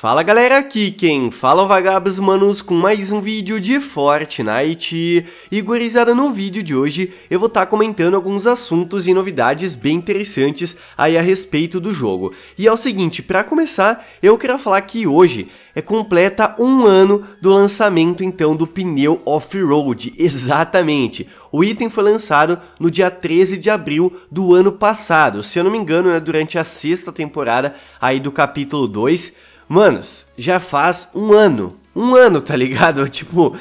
Fala galera, aqui quem fala é vagabos manos com mais um vídeo de Fortnite e gurizada no vídeo de hoje eu vou estar tá comentando alguns assuntos e novidades bem interessantes aí a respeito do jogo e é o seguinte, para começar eu quero falar que hoje é completa um ano do lançamento então do pneu off-road, exatamente o item foi lançado no dia 13 de abril do ano passado, se eu não me engano né, durante a sexta temporada aí do capítulo 2 Manos, já faz um ano. Um ano, tá ligado? Tipo.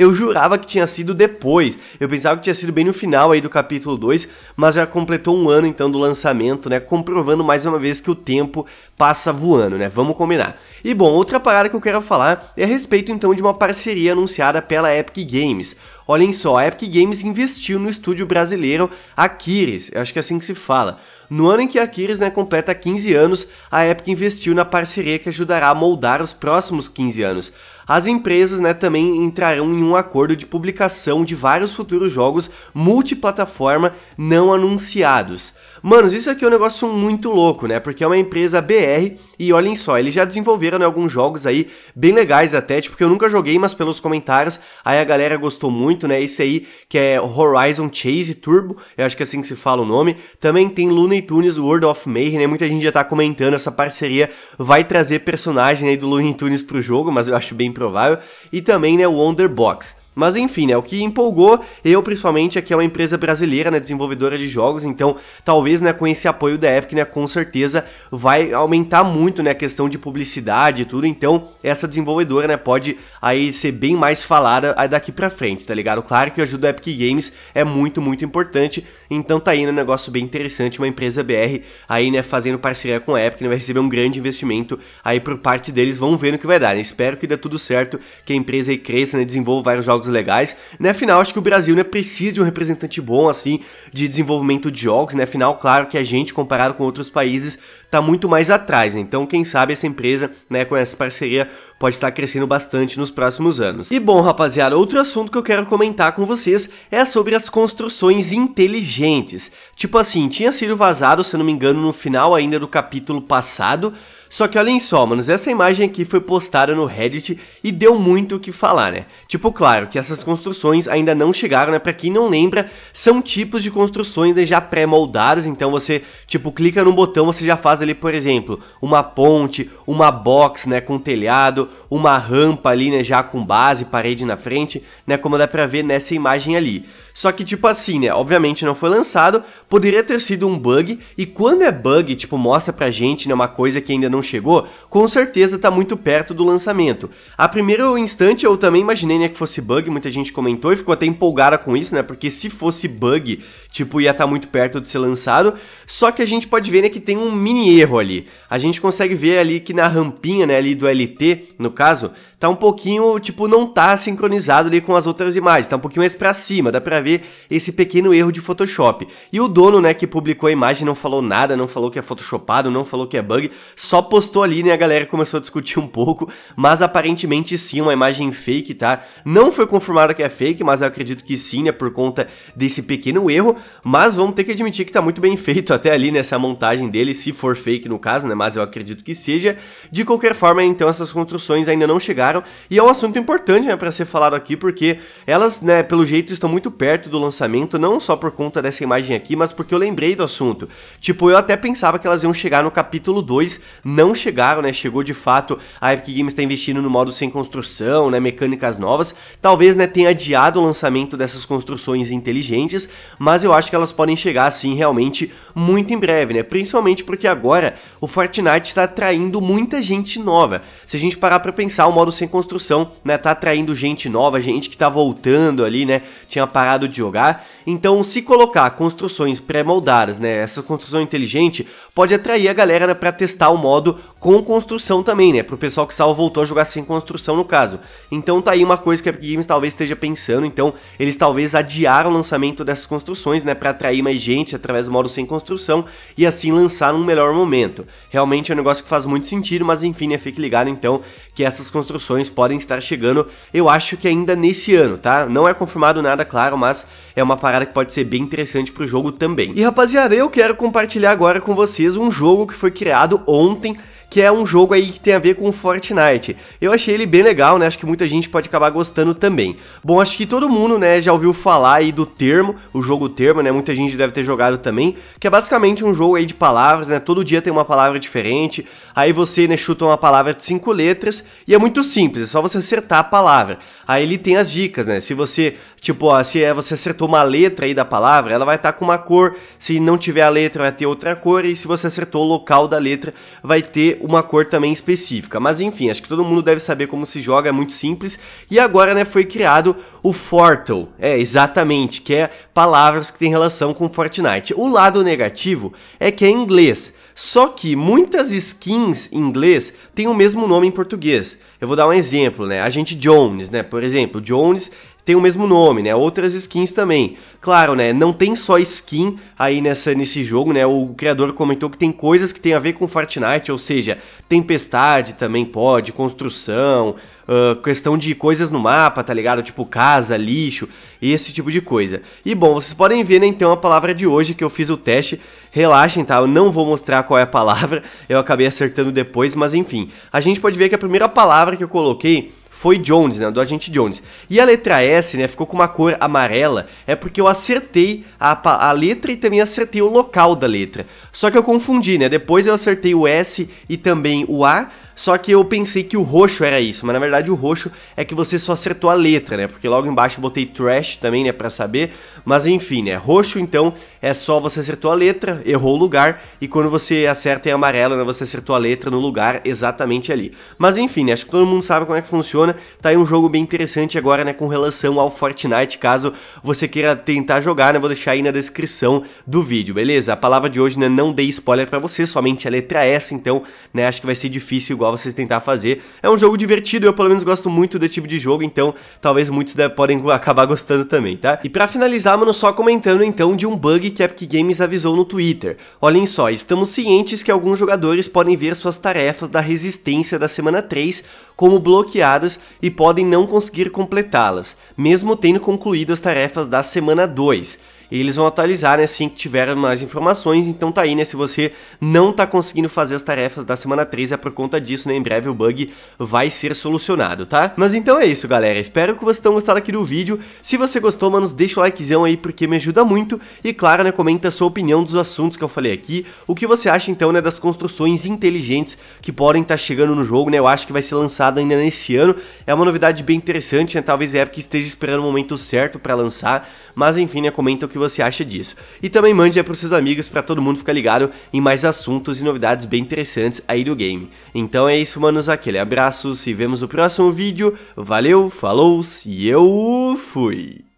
Eu jurava que tinha sido depois. Eu pensava que tinha sido bem no final aí do capítulo 2, mas já completou um ano então do lançamento, né? Comprovando mais uma vez que o tempo passa voando, né? Vamos combinar. E bom, outra parada que eu quero falar é a respeito então de uma parceria anunciada pela Epic Games. Olhem só, a Epic Games investiu no estúdio brasileiro Aquiris, eu acho que é assim que se fala. No ano em que a Aquiris né, completa 15 anos, a Epic investiu na parceria que ajudará a moldar os próximos 15 anos as empresas né, também entrarão em um acordo de publicação de vários futuros jogos multiplataforma não anunciados. Manos, isso aqui é um negócio muito louco, né? Porque é uma empresa BR e olhem só, eles já desenvolveram né, alguns jogos aí bem legais até, tipo, que eu nunca joguei, mas pelos comentários, aí a galera gostou muito, né? Esse aí que é Horizon Chase Turbo, eu acho que é assim que se fala o nome. Também tem Looney Tunes World of Mayhem, né? Muita gente já tá comentando essa parceria vai trazer personagem aí do Looney Tunes pro jogo, mas eu acho bem provável. E também, né, Wonder Box. Mas enfim, né, o que empolgou eu principalmente é que é uma empresa brasileira, né, desenvolvedora de jogos, então talvez, né, com esse apoio da Epic, né, com certeza vai aumentar muito, né, a questão de publicidade e tudo, então essa desenvolvedora, né, pode aí ser bem mais falada ah, daqui pra frente, tá ligado? Claro que ajuda a Epic Games é muito, muito importante, então tá aí né, um negócio bem interessante, uma empresa BR aí, né, fazendo parceria com a Epic, né, vai receber um grande investimento aí por parte deles, vamos ver no que vai dar, né? espero que dê tudo certo, que a empresa aí cresça, né, desenvolva vários jogos legais, né? Afinal, acho que o Brasil, né, precisa de um representante bom, assim, de desenvolvimento de jogos, né? Afinal, claro que a gente, comparado com outros países, tá muito mais atrás, né? Então, quem sabe essa empresa, né, com essa parceria pode estar crescendo bastante nos próximos anos. E bom, rapaziada, outro assunto que eu quero comentar com vocês é sobre as construções inteligentes. Tipo assim, tinha sido vazado, se não me engano, no final ainda do capítulo passado, só que olhem só, manos, essa imagem aqui foi postada no Reddit e deu muito o que falar, né? Tipo, claro, que essas construções ainda não chegaram, né? Pra quem não lembra, são tipos de construções né, já pré-moldadas, então você, tipo, clica num botão, você já faz ali, por exemplo, uma ponte, uma box, né, com telhado, uma rampa ali, né, já com base, parede na frente, né, como dá pra ver nessa imagem ali. Só que, tipo assim, né, obviamente não foi lançado, poderia ter sido um bug, e quando é bug, tipo, mostra pra gente, né, uma coisa que ainda não não chegou, com certeza está muito perto do lançamento. A primeiro instante eu também imaginei né, que fosse bug, muita gente comentou e ficou até empolgada com isso, né? Porque se fosse bug, tipo, ia estar tá muito perto de ser lançado. Só que a gente pode ver né, que tem um mini erro ali. A gente consegue ver ali que na rampinha, né, ali do LT, no caso, tá um pouquinho, tipo, não tá sincronizado ali com as outras imagens, tá um pouquinho mais pra cima, dá pra ver esse pequeno erro de Photoshop. E o dono, né, que publicou a imagem não falou nada, não falou que é photoshopado, não falou que é bug, só postou ali, né, a galera começou a discutir um pouco, mas aparentemente sim, uma imagem fake, tá? Não foi confirmado que é fake, mas eu acredito que sim, né, por conta desse pequeno erro, mas vamos ter que admitir que tá muito bem feito até ali nessa né, montagem dele, se for fake no caso, né, mas eu acredito que seja. De qualquer forma, então essas construções ainda não chegaram e é um assunto importante, né, para ser falado aqui, porque elas, né, pelo jeito estão muito perto do lançamento, não só por conta dessa imagem aqui, mas porque eu lembrei do assunto. Tipo, eu até pensava que elas iam chegar no capítulo 2, não chegaram, né? Chegou de fato, a Epic Games está investindo no modo sem construção, né, mecânicas novas. Talvez, né, tenha adiado o lançamento dessas construções inteligentes, mas eu acho que elas podem chegar assim realmente muito em breve, né? Principalmente porque agora o Fortnite está atraindo muita gente nova. Se a gente parar para pensar, o modo em construção, né? Tá atraindo gente nova, gente que tá voltando ali, né? Tinha parado de jogar. Então, se colocar construções pré-moldadas, né? Essa construção inteligente pode atrair a galera né, para testar o modo com construção também, né? Pro pessoal que só voltou a jogar sem construção no caso. Então tá aí uma coisa que a Games talvez esteja pensando, então eles talvez adiaram o lançamento dessas construções, né, para atrair mais gente através do modo sem construção e assim lançar num melhor momento. Realmente é um negócio que faz muito sentido, mas enfim, né, fique ligado então que essas construções podem estar chegando, eu acho que ainda nesse ano, tá? Não é confirmado nada, claro, mas é uma parada que pode ser bem interessante pro jogo também. E rapaziada, eu quero compartilhar agora com vocês um jogo que foi criado ontem que é um jogo aí que tem a ver com Fortnite. Eu achei ele bem legal, né? Acho que muita gente pode acabar gostando também. Bom, acho que todo mundo, né, já ouviu falar aí do termo, o jogo termo, né? Muita gente deve ter jogado também, que é basicamente um jogo aí de palavras, né? Todo dia tem uma palavra diferente. Aí você, né, chuta uma palavra de cinco letras e é muito simples, é só você acertar a palavra. Aí ele tem as dicas, né? Se você, tipo, ó, se é, você acertou uma letra aí da palavra, ela vai estar tá com uma cor. Se não tiver a letra, vai ter outra cor. E se você acertou o local da letra, vai ter uma cor também específica. Mas enfim, acho que todo mundo deve saber como se joga, é muito simples. E agora, né, foi criado o Fortal. É, exatamente, que é palavras que têm relação com Fortnite. O lado negativo é que é inglês. Só que muitas skins em inglês têm o mesmo nome em português. Eu vou dar um exemplo, né? a gente Jones, né? Por exemplo, Jones tem o mesmo nome, né? Outras skins também. Claro, né? Não tem só skin aí nessa, nesse jogo, né? O criador comentou que tem coisas que tem a ver com Fortnite, ou seja, tempestade também pode, construção, uh, questão de coisas no mapa, tá ligado? Tipo casa, lixo esse tipo de coisa. E bom, vocês podem ver, né, então, a palavra de hoje que eu fiz o teste. Relaxem, tá? Eu não vou mostrar qual é a palavra, eu acabei acertando depois, mas enfim. A gente pode ver que a primeira palavra que eu coloquei foi Jones, né, do agente Jones. E a letra S, né, ficou com uma cor amarela, é porque eu acertei a, a letra e também acertei o local da letra. Só que eu confundi, né, depois eu acertei o S e também o A, só que eu pensei que o roxo era isso, mas na verdade o roxo é que você só acertou a letra, né? Porque logo embaixo eu botei trash também, né, para saber. Mas enfim, né? Roxo então é só você acertou a letra, errou o lugar e quando você acerta em amarelo, né, você acertou a letra no lugar exatamente ali. Mas enfim, né, acho que todo mundo sabe como é que funciona. Tá aí um jogo bem interessante agora, né, com relação ao Fortnite, caso você queira tentar jogar, né? Vou deixar aí na descrição do vídeo, beleza? A palavra de hoje, né, não dei spoiler para você, somente a letra S, então, né, acho que vai ser difícil igual igual vocês tentar fazer. É um jogo divertido, eu pelo menos gosto muito desse tipo de jogo, então talvez muitos podem acabar gostando também, tá? E para finalizar, mano, só comentando então de um bug que a Epic Games avisou no Twitter. Olhem só, estamos cientes que alguns jogadores podem ver suas tarefas da resistência da semana 3 como bloqueadas e podem não conseguir completá-las, mesmo tendo concluído as tarefas da semana 2 eles vão atualizar né, assim que tiver mais informações. Então tá aí, né? Se você não tá conseguindo fazer as tarefas da semana 3, é por conta disso, né? Em breve o bug vai ser solucionado, tá? Mas então é isso, galera. Espero que vocês tenham gostado aqui do vídeo. Se você gostou, mano deixa o likezão aí porque me ajuda muito. E claro, né? Comenta a sua opinião dos assuntos que eu falei aqui. O que você acha, então, né? Das construções inteligentes que podem estar tá chegando no jogo, né? Eu acho que vai ser lançado ainda nesse ano. É uma novidade bem interessante, né? Talvez a Epic esteja esperando o momento certo para lançar. Mas enfim, né? Comenta o que você acha disso. E também mande aí pros seus amigos para todo mundo ficar ligado em mais assuntos e novidades bem interessantes aí do game. Então é isso, manos, aquele abraço, se vemos no próximo vídeo, valeu, falou e eu fui!